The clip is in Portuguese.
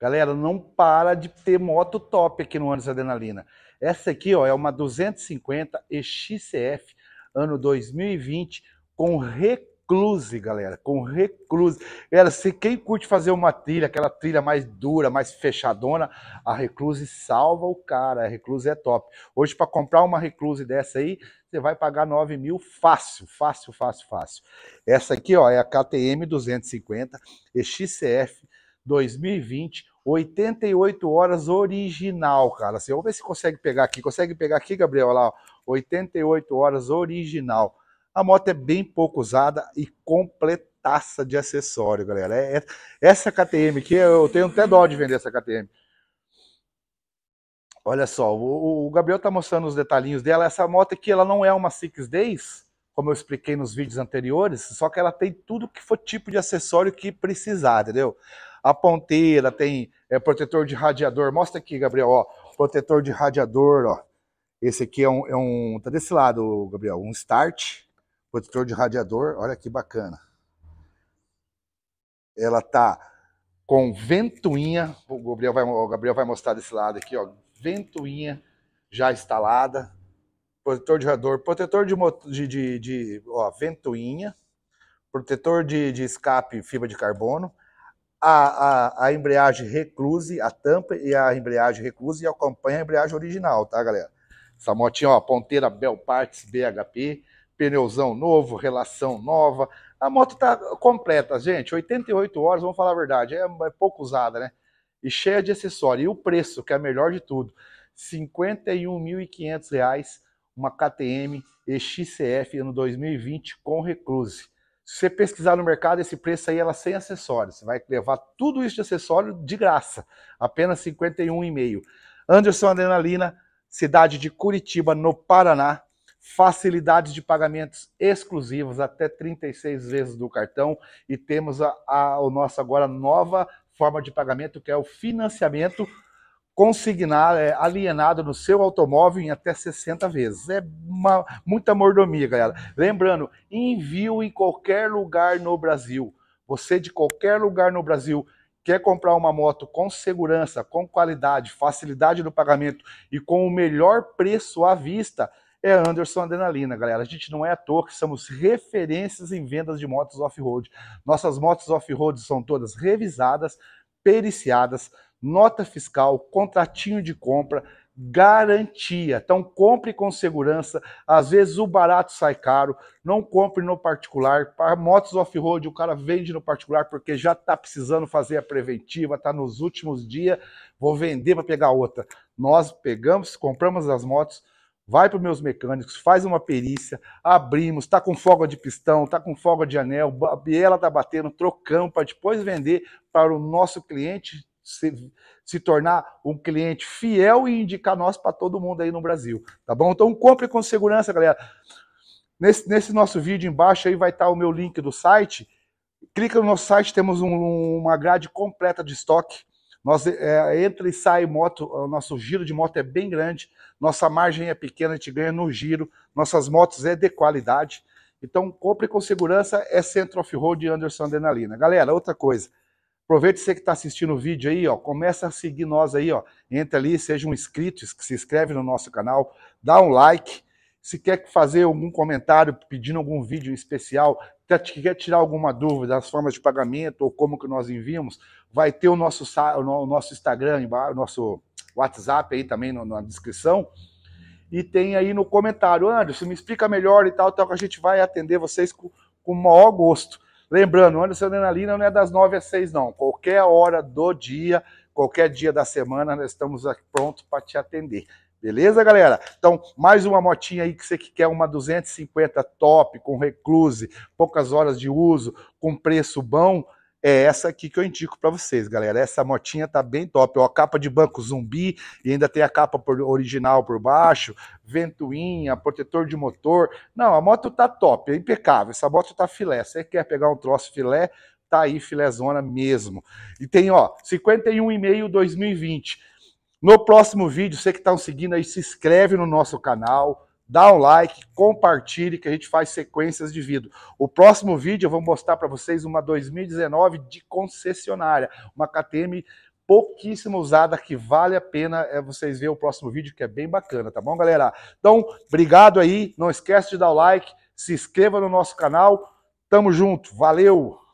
Galera, não para de ter moto top aqui no Anos Adrenalina. Essa aqui ó, é uma 250 EXCF, ano 2020, com recluse, galera. Com recluse. Galera, se quem curte fazer uma trilha, aquela trilha mais dura, mais fechadona, a recluse salva o cara. A recluse é top. Hoje, para comprar uma recluse dessa aí, você vai pagar 9 mil fácil, fácil, fácil, fácil. Essa aqui ó, é a KTM 250 EXCF 2020, 88 horas original, cara. Assim, vamos ver se consegue pegar aqui. Consegue pegar aqui, Gabriel? Olha lá, 88 horas original. A moto é bem pouco usada e completaça de acessório, galera. É, é, essa KTM aqui, eu tenho até dó de vender essa KTM. Olha só, o, o Gabriel tá mostrando os detalhinhos dela. Essa moto aqui, ela não é uma 6 Days, como eu expliquei nos vídeos anteriores, só que ela tem tudo que for tipo de acessório que precisar, entendeu? A ponteira tem é, protetor de radiador, mostra aqui, Gabriel, ó, protetor de radiador, ó. Esse aqui é um, é um, tá desse lado, Gabriel, um start, protetor de radiador, olha que bacana. Ela tá com ventoinha, o Gabriel vai, o Gabriel vai mostrar desse lado aqui, ó, ventoinha já instalada, protetor de radiador, protetor de, de, de, de ó, ventoinha, protetor de, de escape fibra de carbono, a, a, a, embreagem recluse, a tampa e a embreagem recluse e acompanha a embreagem original, tá, galera? Essa motinha, ó, ponteira Bell Parts BHP, pneuzão novo, relação nova. A moto tá completa, gente. 88 horas, vamos falar a verdade, é, é pouco usada, né? E cheia de acessório. E o preço, que é melhor de tudo. R$ 51.500 uma KTM XCF ano 2020 com recluse. Se você pesquisar no mercado, esse preço aí ela sem acessórios. Você vai levar tudo isso de acessório de graça, apenas R$ 51,5. Anderson Adrenalina, cidade de Curitiba, no Paraná. Facilidades de pagamentos exclusivas até 36 vezes do cartão. E temos a, a, o nosso agora nova forma de pagamento, que é o financiamento consignar, é, alienado no seu automóvel em até 60 vezes. É uma, muita mordomia, galera. Lembrando, envio em qualquer lugar no Brasil. Você de qualquer lugar no Brasil quer comprar uma moto com segurança, com qualidade, facilidade no pagamento e com o melhor preço à vista, é Anderson Adrenalina, galera. A gente não é à toa que somos referências em vendas de motos off-road. Nossas motos off-road são todas revisadas, periciadas, nota fiscal, contratinho de compra, garantia. Então compre com segurança. Às vezes o barato sai caro. Não compre no particular. Para motos off-road, o cara vende no particular porque já está precisando fazer a preventiva, está nos últimos dias, vou vender para pegar outra. Nós pegamos, compramos as motos, vai para os meus mecânicos, faz uma perícia, abrimos, está com folga de pistão, está com folga de anel, a biela está batendo, trocamos para depois vender para o nosso cliente se, se tornar um cliente fiel e indicar nós para todo mundo aí no Brasil, tá bom? Então compre com segurança, galera. Nesse, nesse nosso vídeo embaixo aí vai estar tá o meu link do site. Clica no nosso site, temos um, uma grade completa de estoque. Nós, é, entra e sai moto, o nosso giro de moto é bem grande, nossa margem é pequena, a gente ganha no giro, nossas motos é de qualidade. Então, compre com segurança, é Centro Off-Road Anderson Adrenalina. Galera, outra coisa, Aproveite você que está assistindo o vídeo aí, ó, começa a seguir nós aí, ó. Entra ali, seja um inscrito, se inscreve no nosso canal, dá um like. Se quer fazer algum comentário, pedindo algum vídeo especial, quer tirar alguma dúvida das formas de pagamento ou como que nós enviamos, vai ter o nosso, o nosso Instagram, o nosso WhatsApp aí também na descrição. E tem aí no comentário, Anderson, me explica melhor e tal, tal, que a gente vai atender vocês com, com o maior gosto. Lembrando, o ônibus adrenalina não é das 9 às 6, não. Qualquer hora do dia, qualquer dia da semana, nós estamos prontos para te atender. Beleza, galera? Então, mais uma motinha aí que você que quer uma 250 top, com recluse, poucas horas de uso, com preço bom, é essa aqui que eu indico para vocês, galera. Essa motinha tá bem top. Ó, capa de banco zumbi e ainda tem a capa por, original por baixo, ventoinha, protetor de motor. Não, a moto tá top, é impecável. Essa moto tá filé. Você quer pegar um troço filé? Tá aí, filézona mesmo. E tem, ó, 51,5 2020. No próximo vídeo, você que tá nos seguindo aí, se inscreve no nosso canal dá um like, compartilhe, que a gente faz sequências de vídeo. O próximo vídeo eu vou mostrar para vocês uma 2019 de concessionária, uma KTM pouquíssimo usada, que vale a pena é vocês verem o próximo vídeo, que é bem bacana, tá bom, galera? Então, obrigado aí, não esquece de dar o like, se inscreva no nosso canal, tamo junto, valeu!